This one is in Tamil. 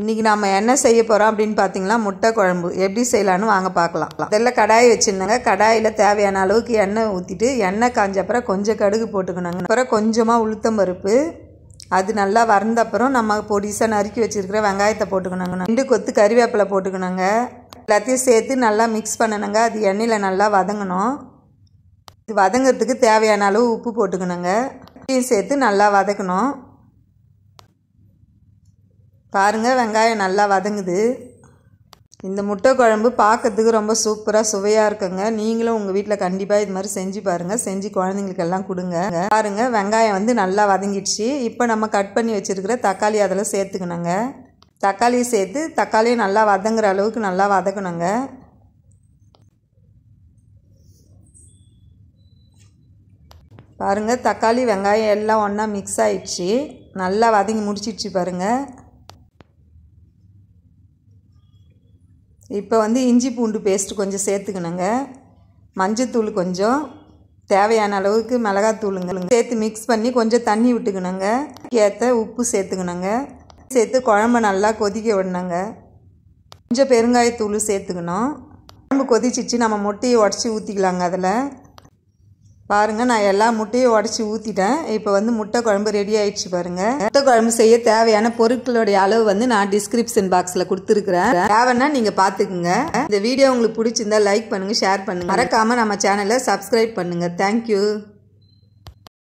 இன்றைக்கி நம்ம என்ன செய்ய போகிறோம் அப்படின்னு பார்த்தீங்கன்னா முட்டை குழம்பு எப்படி செய்யலான்னு வாங்க பார்க்கலாம் அதெல்லாம் கடாய் வச்சுருந்தாங்க கடாயில் தேவையான அளவுக்கு எண்ணெய் ஊற்றிட்டு எண்ணெய் காஞ்ச அப்புறம் கொஞ்சம் கடுகு போட்டுக்கணுங்க அப்புறம் கொஞ்சமாக உளுத்தம் பருப்பு அது நல்லா வறந்த அப்புறம் நம்ம பொடிசாக நறுக்கி வச்சுருக்கிற வெங்காயத்தை போட்டுக்கணுங்க ரெண்டு கொத்து கறிவேப்பிலை போட்டுக்கணுங்க எல்லாத்தையும் சேர்த்து நல்லா மிக்ஸ் பண்ணணுங்க அது எண்ணெயில் நல்லா வதங்கணும் இது வதங்கிறதுக்கு தேவையான அளவு உப்பு போட்டுக்கணுங்க சேர்த்து நல்லா வதக்கணும் பாருங்கள் வெங்காயம் நல்லா வதங்குது இந்த முட்டை குழம்பு பார்க்கறதுக்கு ரொம்ப சூப்பராக சுவையாக இருக்குங்க நீங்களும் உங்கள் வீட்டில் கண்டிப்பாக இது மாதிரி செஞ்சு பாருங்கள் செஞ்சு குழந்தைங்களுக்கு எல்லாம் கொடுங்க பாருங்கள் வெங்காயம் வந்து நல்லா வதங்கிடுச்சு இப்போ நம்ம கட் பண்ணி வச்சுருக்கிற தக்காளி அதெல்லாம் சேர்த்துக்கணுங்க தக்காளி சேர்த்து தக்காளியை நல்லா வதங்குற அளவுக்கு நல்லா வதக்கணுங்க பாருங்கள் தக்காளி வெங்காயம் எல்லாம் ஒன்றா மிக்ஸ் ஆயிடுச்சு நல்லா வதங்கி முடிச்சிடுச்சு பாருங்கள் இப்போ வந்து இஞ்சி பூண்டு பேஸ்ட்டு கொஞ்சம் சேர்த்துக்கணுங்க மஞ்சத்தூள் கொஞ்சம் தேவையான அளவுக்கு மிளகாத்தூளுங்க சேர்த்து மிக்ஸ் பண்ணி கொஞ்சம் தண்ணி விட்டுக்கணுங்க ஏற்ற உப்பு சேர்த்துக்கணுங்க சேர்த்து குழம்பு நல்லா கொதிக்க விடணுங்க கொஞ்சம் பெருங்காயத்தூள் சேர்த்துக்கணும் குழம்பு கொதிச்சிச்சு நம்ம முட்டையை உடச்சி ஊற்றிக்கலாங்க அதில் பாருங்கள் நான் எல்லா முட்டையும் உடச்சி ஊற்றிட்டேன் இப்போ வந்து முட்டை குழம்பு ரெடி ஆயிடுச்சு பாருங்கள் முட்டை குழம்பு செய்ய தேவையான பொருட்களுடைய அளவு வந்து நான் டிஸ்கிரிப்ஷன் பாக்ஸில் கொடுத்துருக்குறேன் தேவைன்னா நீங்கள் பார்த்துக்குங்க இந்த வீடியோ உங்களுக்கு பிடிச்சிருந்தா லைக் பண்ணுங்கள் ஷேர் பண்ணுங்கள் மறக்காமல் நம்ம சேனலை சப்ஸ்கிரைப் பண்ணுங்கள் தேங்க்யூ